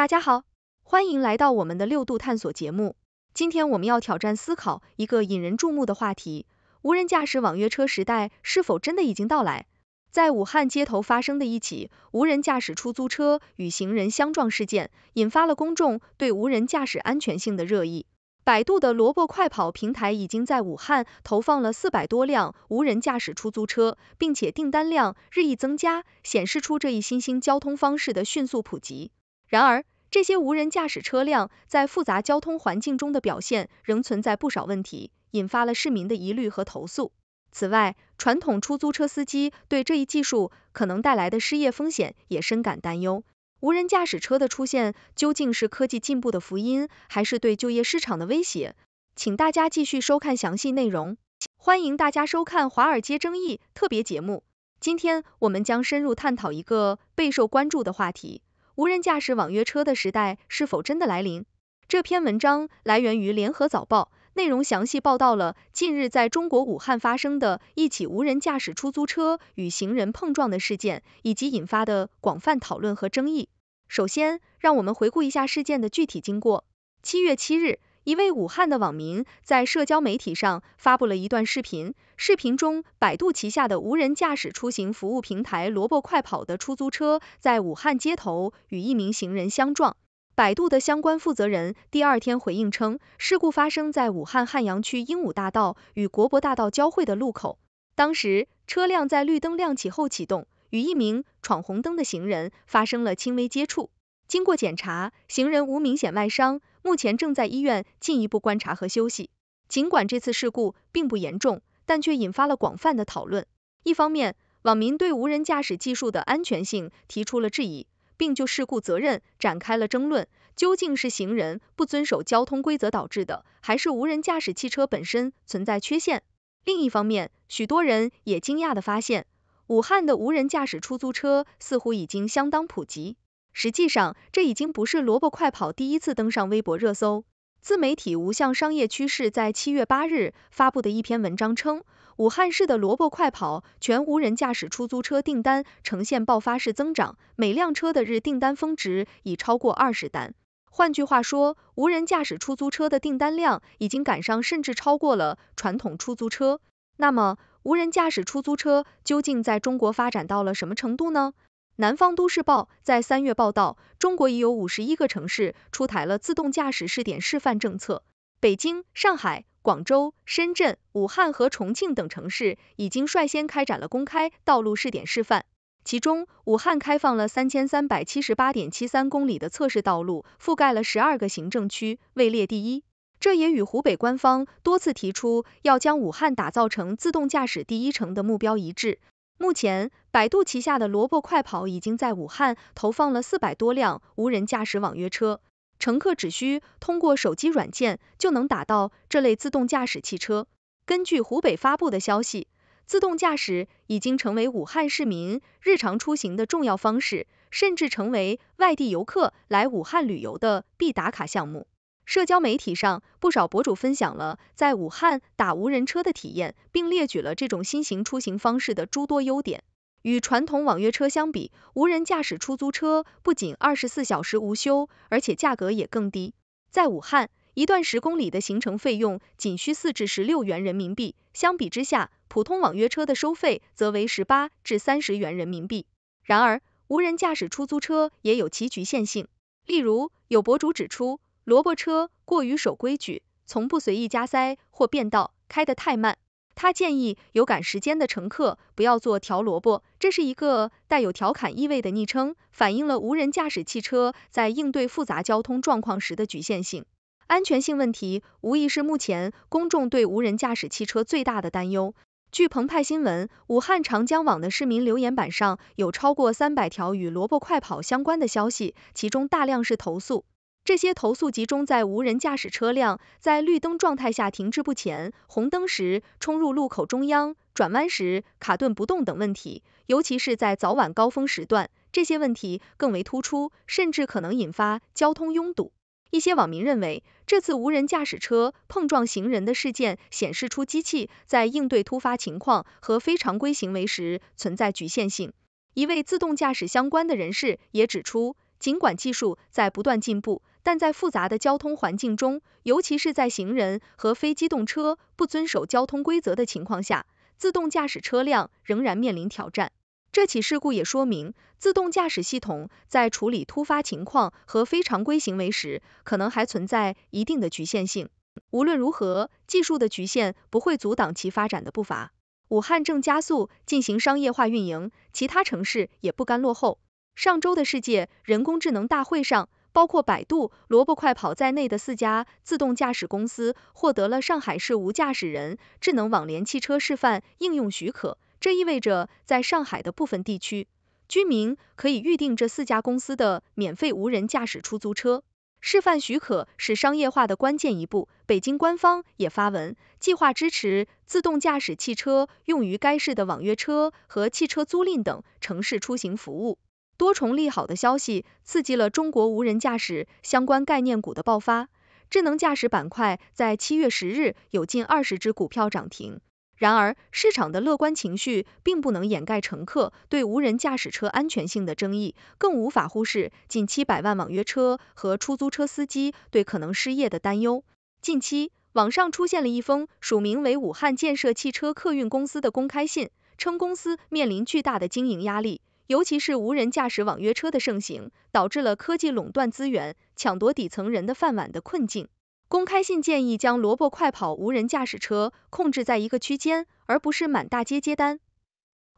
大家好，欢迎来到我们的六度探索节目。今天我们要挑战思考一个引人注目的话题：无人驾驶网约车时代是否真的已经到来？在武汉街头发生的一起无人驾驶出租车与行人相撞事件，引发了公众对无人驾驶安全性的热议。百度的萝卜快跑平台已经在武汉投放了四百多辆无人驾驶出租车，并且订单量日益增加，显示出这一新兴交通方式的迅速普及。然而，这些无人驾驶车辆在复杂交通环境中的表现仍存在不少问题，引发了市民的疑虑和投诉。此外，传统出租车司机对这一技术可能带来的失业风险也深感担忧。无人驾驶车的出现究竟是科技进步的福音，还是对就业市场的威胁？请大家继续收看详细内容。欢迎大家收看《华尔街争议》特别节目。今天我们将深入探讨一个备受关注的话题。无人驾驶网约车的时代是否真的来临？这篇文章来源于《联合早报》，内容详细报道了近日在中国武汉发生的一起无人驾驶出租车与行人碰撞的事件，以及引发的广泛讨论和争议。首先，让我们回顾一下事件的具体经过。七月七日。一位武汉的网民在社交媒体上发布了一段视频，视频中百度旗下的无人驾驶出行服务平台“萝卜快跑”的出租车在武汉街头与一名行人相撞。百度的相关负责人第二天回应称，事故发生在武汉汉阳区鹦鹉大道与国博大道交汇的路口，当时车辆在绿灯亮起后启动，与一名闯红灯的行人发生了轻微接触。经过检查，行人无明显外伤。目前正在医院进一步观察和休息。尽管这次事故并不严重，但却引发了广泛的讨论。一方面，网民对无人驾驶技术的安全性提出了质疑，并就事故责任展开了争论，究竟是行人不遵守交通规则导致的，还是无人驾驶汽车本身存在缺陷？另一方面，许多人也惊讶地发现，武汉的无人驾驶出租车似乎已经相当普及。实际上，这已经不是萝卜快跑第一次登上微博热搜。自媒体无向商业趋势在七月八日发布的一篇文章称，武汉市的萝卜快跑全无人驾驶出租车订单呈现爆发式增长，每辆车的日订单峰值已超过二十单。换句话说，无人驾驶出租车的订单量已经赶上甚至超过了传统出租车。那么，无人驾驶出租车究竟在中国发展到了什么程度呢？南方都市报在三月报道，中国已有五十一个城市出台了自动驾驶试点示范政策。北京、上海、广州、深圳、武汉和重庆等城市已经率先开展了公开道路试点示范。其中，武汉开放了三千三百七十八点七三公里的测试道路，覆盖了十二个行政区，位列第一。这也与湖北官方多次提出要将武汉打造成自动驾驶第一城的目标一致。目前，百度旗下的萝卜快跑已经在武汉投放了四百多辆无人驾驶网约车，乘客只需通过手机软件就能打到这类自动驾驶汽车。根据湖北发布的消息，自动驾驶已经成为武汉市民日常出行的重要方式，甚至成为外地游客来武汉旅游的必打卡项目。社交媒体上，不少博主分享了在武汉打无人车的体验，并列举了这种新型出行方式的诸多优点。与传统网约车相比，无人驾驶出租车不仅二十四小时无休，而且价格也更低。在武汉，一段十公里的行程费用仅需四至十六元人民币，相比之下，普通网约车的收费则为十八至三十元人民币。然而，无人驾驶出租车也有其局限性，例如有博主指出。萝卜车过于守规矩，从不随意加塞或变道，开得太慢。他建议有赶时间的乘客不要坐“条萝卜”，这是一个带有调侃意味的昵称，反映了无人驾驶汽车在应对复杂交通状况时的局限性。安全性问题无疑是目前公众对无人驾驶汽车最大的担忧。据澎湃新闻、武汉长江网的市民留言板上有超过三百条与“萝卜快跑”相关的消息，其中大量是投诉。这些投诉集中在无人驾驶车辆在绿灯状态下停滞不前、红灯时冲入路口中央、转弯时卡顿不动等问题，尤其是在早晚高峰时段，这些问题更为突出，甚至可能引发交通拥堵。一些网民认为，这次无人驾驶车碰撞行人的事件显示出机器在应对突发情况和非常规行为时存在局限性。一位自动驾驶相关的人士也指出。尽管技术在不断进步，但在复杂的交通环境中，尤其是在行人和非机动车不遵守交通规则的情况下，自动驾驶车辆仍然面临挑战。这起事故也说明，自动驾驶系统在处理突发情况和非常规行为时，可能还存在一定的局限性。无论如何，技术的局限不会阻挡其发展的步伐。武汉正加速进行商业化运营，其他城市也不甘落后。上周的世界人工智能大会上，包括百度、萝卜快跑在内的四家自动驾驶公司获得了上海市无驾驶人智能网联汽车示范应用许可。这意味着，在上海的部分地区，居民可以预定这四家公司的免费无人驾驶出租车。示范许可是商业化的关键一步。北京官方也发文，计划支持自动驾驶汽车用于该市的网约车和汽车租赁等城市出行服务。多重利好的消息刺激了中国无人驾驶相关概念股的爆发，智能驾驶板块在七月十日有近二十只股票涨停。然而，市场的乐观情绪并不能掩盖乘客对无人驾驶车安全性的争议，更无法忽视近七百万网约车和出租车司机对可能失业的担忧。近期，网上出现了一封署名为武汉建设汽车客运公司的公开信，称公司面临巨大的经营压力。尤其是无人驾驶网约车的盛行，导致了科技垄断资源、抢夺底层人的饭碗的困境。公开信建议将萝卜快跑无人驾驶车控制在一个区间，而不是满大街接单。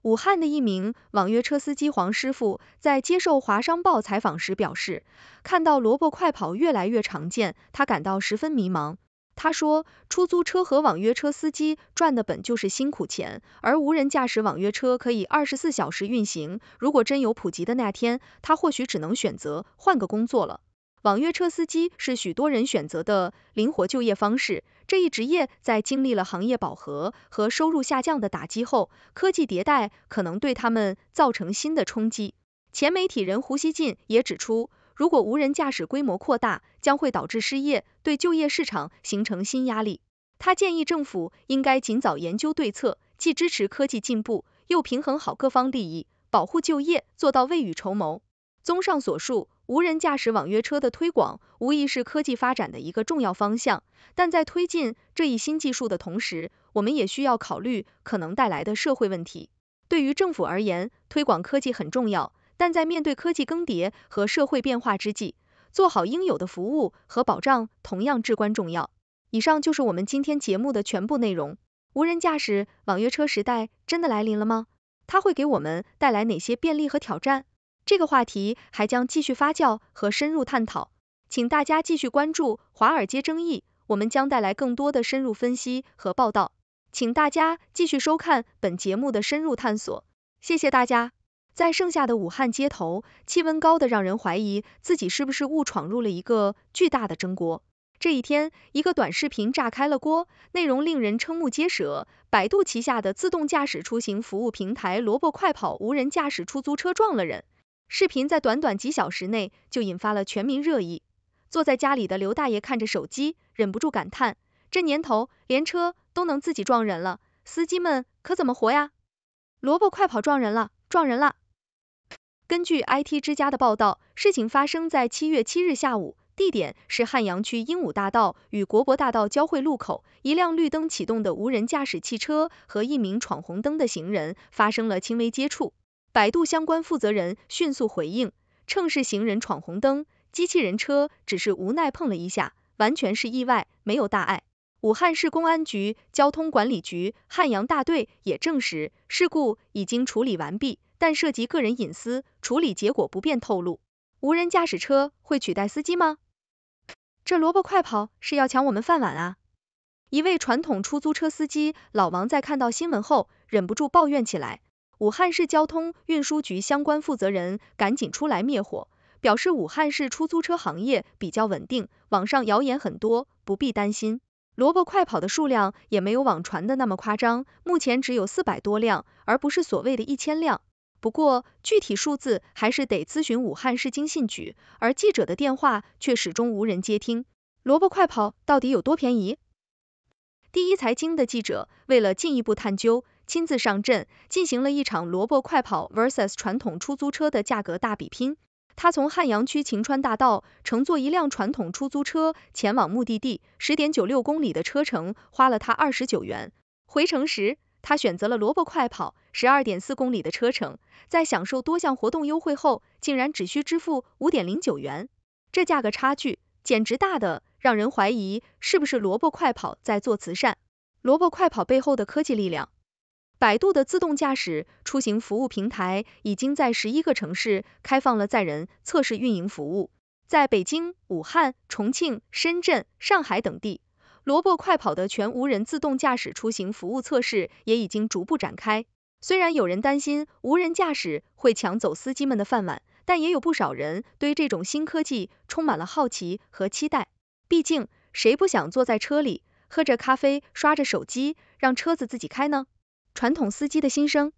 武汉的一名网约车司机黄师傅在接受华商报采访时表示，看到萝卜快跑越来越常见，他感到十分迷茫。他说，出租车和网约车司机赚的本就是辛苦钱，而无人驾驶网约车可以二十四小时运行。如果真有普及的那天，他或许只能选择换个工作了。网约车司机是许多人选择的灵活就业方式，这一职业在经历了行业饱和和收入下降的打击后，科技迭代可能对他们造成新的冲击。前媒体人胡锡进也指出。如果无人驾驶规模扩大，将会导致失业，对就业市场形成新压力。他建议政府应该尽早研究对策，既支持科技进步，又平衡好各方利益，保护就业，做到未雨绸缪。综上所述，无人驾驶网约车的推广无疑是科技发展的一个重要方向，但在推进这一新技术的同时，我们也需要考虑可能带来的社会问题。对于政府而言，推广科技很重要。但在面对科技更迭和社会变化之际，做好应有的服务和保障同样至关重要。以上就是我们今天节目的全部内容。无人驾驶、网约车时代真的来临了吗？它会给我们带来哪些便利和挑战？这个话题还将继续发酵和深入探讨，请大家继续关注《华尔街争议》，我们将带来更多的深入分析和报道，请大家继续收看本节目的深入探索。谢谢大家。在盛夏的武汉街头，气温高的让人怀疑自己是不是误闯入了一个巨大的蒸锅。这一天，一个短视频炸开了锅，内容令人瞠目结舌。百度旗下的自动驾驶出行服务平台萝卜快跑无人驾驶出租车撞了人，视频在短短几小时内就引发了全民热议。坐在家里的刘大爷看着手机，忍不住感叹：这年头连车都能自己撞人了，司机们可怎么活呀？萝卜快跑撞人了，撞人了！根据 IT 之家的报道，事情发生在七月七日下午，地点是汉阳区鹦鹉大道与国博大道交汇路口，一辆绿灯启动的无人驾驶汽车和一名闯红灯的行人发生了轻微接触。百度相关负责人迅速回应，称是行人闯红灯，机器人车只是无奈碰了一下，完全是意外，没有大碍。武汉市公安局交通管理局汉阳大队也证实，事故已经处理完毕。但涉及个人隐私，处理结果不便透露。无人驾驶车会取代司机吗？这萝卜快跑是要抢我们饭碗啊！一位传统出租车司机老王在看到新闻后，忍不住抱怨起来。武汉市交通运输局相关负责人赶紧出来灭火，表示武汉市出租车行业比较稳定，网上谣言很多，不必担心。萝卜快跑的数量也没有网传的那么夸张，目前只有四百多辆，而不是所谓的一千辆。不过，具体数字还是得咨询武汉市经信局，而记者的电话却始终无人接听。萝卜快跑到底有多便宜？第一财经的记者为了进一步探究，亲自上阵，进行了一场萝卜快跑 vs 传统出租车的价格大比拼。他从汉阳区晴川大道乘坐一辆传统出租车前往目的地，十点九六公里的车程花了他二十九元。回程时，他选择了萝卜快跑，十二点四公里的车程，在享受多项活动优惠后，竟然只需支付五点零九元，这价格差距简直大的让人怀疑是不是萝卜快跑在做慈善。萝卜快跑背后的科技力量，百度的自动驾驶出行服务平台已经在十一个城市开放了载人测试运营服务，在北京、武汉、重庆、深圳、上海等地。萝卜快跑的全无人自动驾驶出行服务测试也已经逐步展开。虽然有人担心无人驾驶会抢走司机们的饭碗，但也有不少人对这种新科技充满了好奇和期待。毕竟，谁不想坐在车里喝着咖啡、刷着手机，让车子自己开呢？传统司机的心声。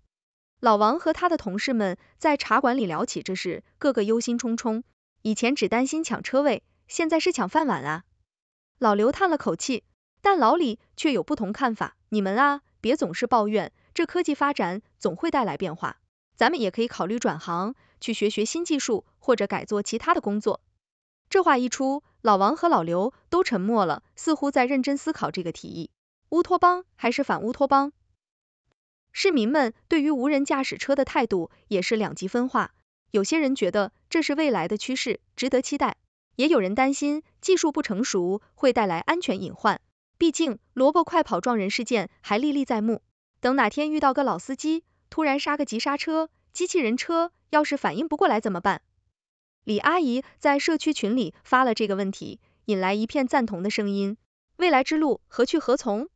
老王和他的同事们在茶馆里聊起这事，个个忧心忡忡。以前只担心抢车位，现在是抢饭碗啊！老刘叹了口气，但老李却有不同看法。你们啊，别总是抱怨，这科技发展总会带来变化。咱们也可以考虑转行，去学学新技术，或者改做其他的工作。这话一出，老王和老刘都沉默了，似乎在认真思考这个提议。乌托邦还是反乌托邦？市民们对于无人驾驶车的态度也是两极分化。有些人觉得这是未来的趋势，值得期待。也有人担心技术不成熟会带来安全隐患，毕竟萝卜快跑撞人事件还历历在目。等哪天遇到个老司机，突然刹个急刹车，机器人车要是反应不过来怎么办？李阿姨在社区群里发了这个问题，引来一片赞同的声音。未来之路何去何从？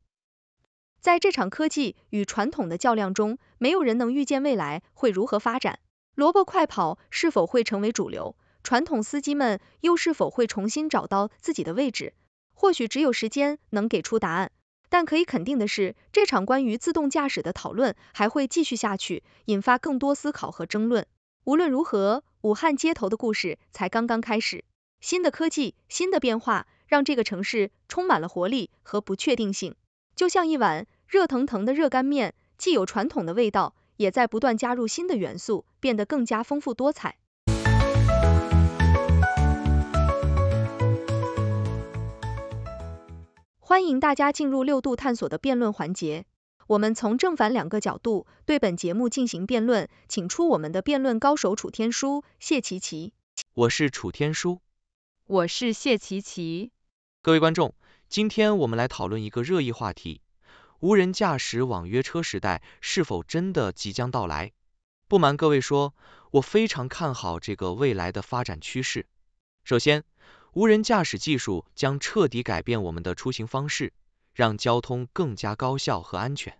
在这场科技与传统的较量中，没有人能预见未来会如何发展，萝卜快跑是否会成为主流？传统司机们又是否会重新找到自己的位置？或许只有时间能给出答案。但可以肯定的是，这场关于自动驾驶的讨论还会继续下去，引发更多思考和争论。无论如何，武汉街头的故事才刚刚开始。新的科技，新的变化，让这个城市充满了活力和不确定性。就像一碗热腾腾的热干面，既有传统的味道，也在不断加入新的元素，变得更加丰富多彩。欢迎大家进入六度探索的辩论环节，我们从正反两个角度对本节目进行辩论，请出我们的辩论高手楚天舒、谢琪琪。我是楚天舒，我是谢琪琪。各位观众，今天我们来讨论一个热议话题：无人驾驶网约车时代是否真的即将到来？不瞒各位说，我非常看好这个未来的发展趋势。首先，无人驾驶技术将彻底改变我们的出行方式，让交通更加高效和安全。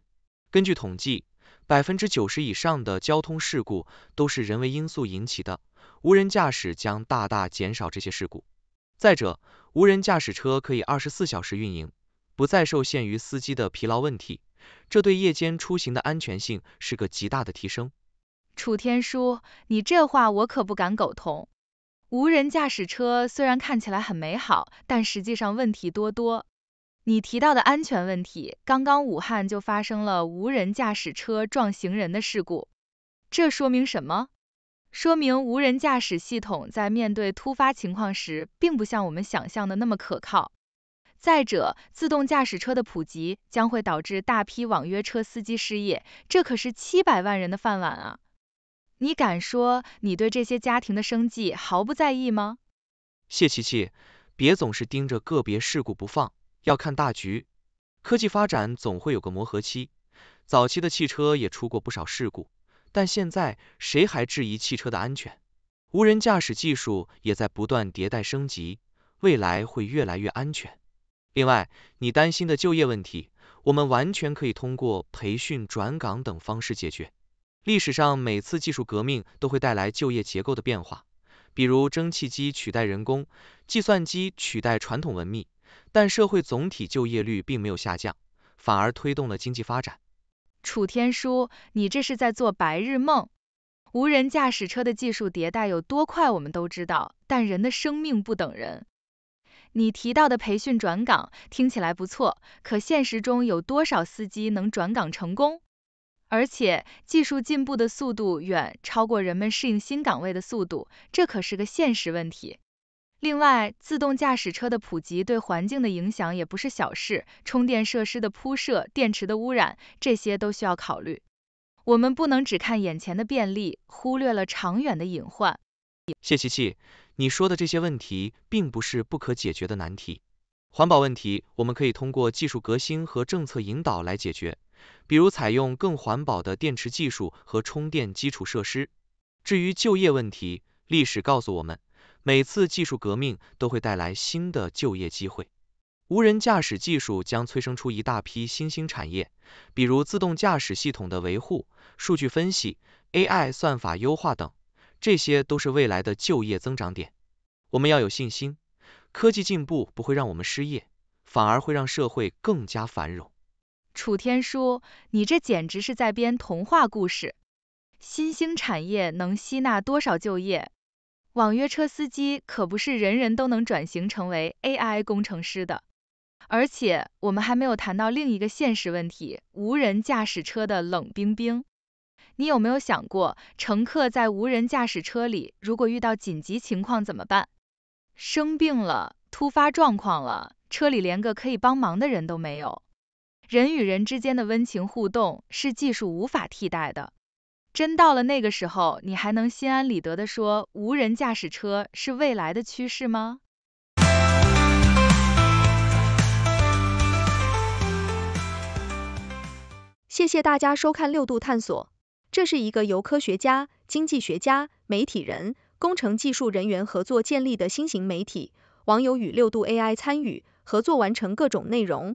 根据统计，百分之九十以上的交通事故都是人为因素引起的，无人驾驶将大大减少这些事故。再者，无人驾驶车可以二十四小时运营，不再受限于司机的疲劳问题，这对夜间出行的安全性是个极大的提升。楚天舒，你这话我可不敢苟同。无人驾驶车虽然看起来很美好，但实际上问题多多。你提到的安全问题，刚刚武汉就发生了无人驾驶车撞行人的事故，这说明什么？说明无人驾驶系统在面对突发情况时，并不像我们想象的那么可靠。再者，自动驾驶车的普及将会导致大批网约车司机失业，这可是七百万人的饭碗啊！你敢说你对这些家庭的生计毫不在意吗？谢琪琪，别总是盯着个别事故不放，要看大局。科技发展总会有个磨合期，早期的汽车也出过不少事故，但现在谁还质疑汽车的安全？无人驾驶技术也在不断迭代升级，未来会越来越安全。另外，你担心的就业问题，我们完全可以通过培训、转岗等方式解决。历史上每次技术革命都会带来就业结构的变化，比如蒸汽机取代人工，计算机取代传统文秘，但社会总体就业率并没有下降，反而推动了经济发展。楚天舒，你这是在做白日梦。无人驾驶车的技术迭代有多快我们都知道，但人的生命不等人。你提到的培训转岗听起来不错，可现实中有多少司机能转岗成功？而且技术进步的速度远超过人们适应新岗位的速度，这可是个现实问题。另外，自动驾驶车的普及对环境的影响也不是小事，充电设施的铺设、电池的污染，这些都需要考虑。我们不能只看眼前的便利，忽略了长远的隐患。谢琪琪，你说的这些问题并不是不可解决的难题。环保问题，我们可以通过技术革新和政策引导来解决。比如采用更环保的电池技术和充电基础设施。至于就业问题，历史告诉我们，每次技术革命都会带来新的就业机会。无人驾驶技术将催生出一大批新兴产业，比如自动驾驶系统的维护、数据分析、AI 算法优化等，这些都是未来的就业增长点。我们要有信心，科技进步不会让我们失业，反而会让社会更加繁荣。楚天舒，你这简直是在编童话故事。新兴产业能吸纳多少就业？网约车司机可不是人人都能转型成为 AI 工程师的。而且，我们还没有谈到另一个现实问题——无人驾驶车的冷冰冰。你有没有想过，乘客在无人驾驶车里如果遇到紧急情况怎么办？生病了，突发状况了，车里连个可以帮忙的人都没有。人与人之间的温情互动是技术无法替代的。真到了那个时候，你还能心安理得的说无人驾驶车是未来的趋势吗？谢谢大家收看六度探索，这是一个由科学家、经济学家、媒体人、工程技术人员合作建立的新型媒体，网友与六度 AI 参与合作完成各种内容。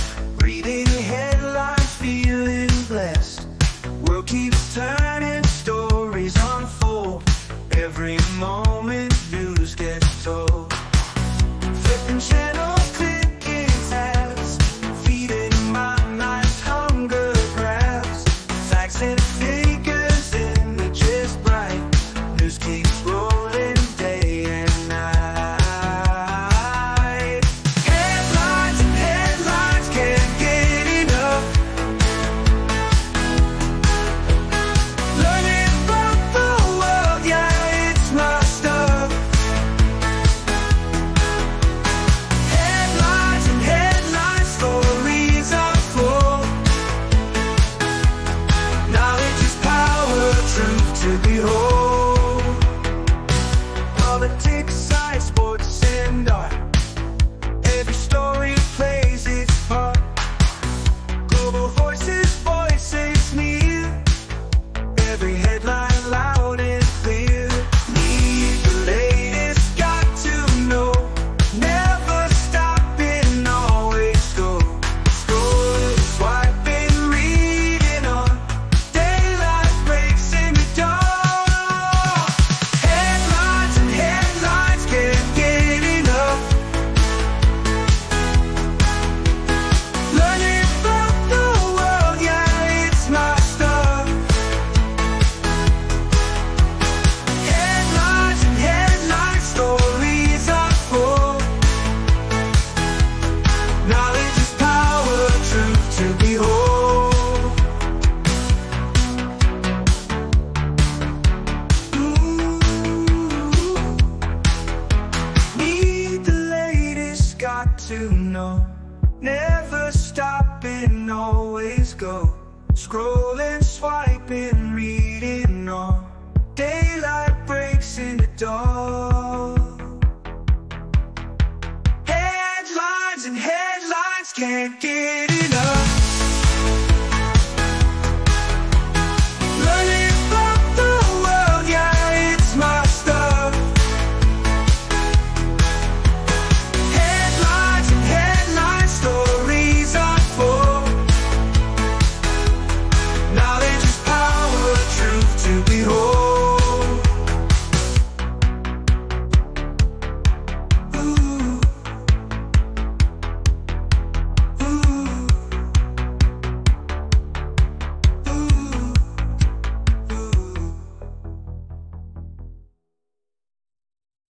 the blessed. World keeps turning, stories unfold. Every moment news gets told. Flipping channels. And figures, images bright, news keeps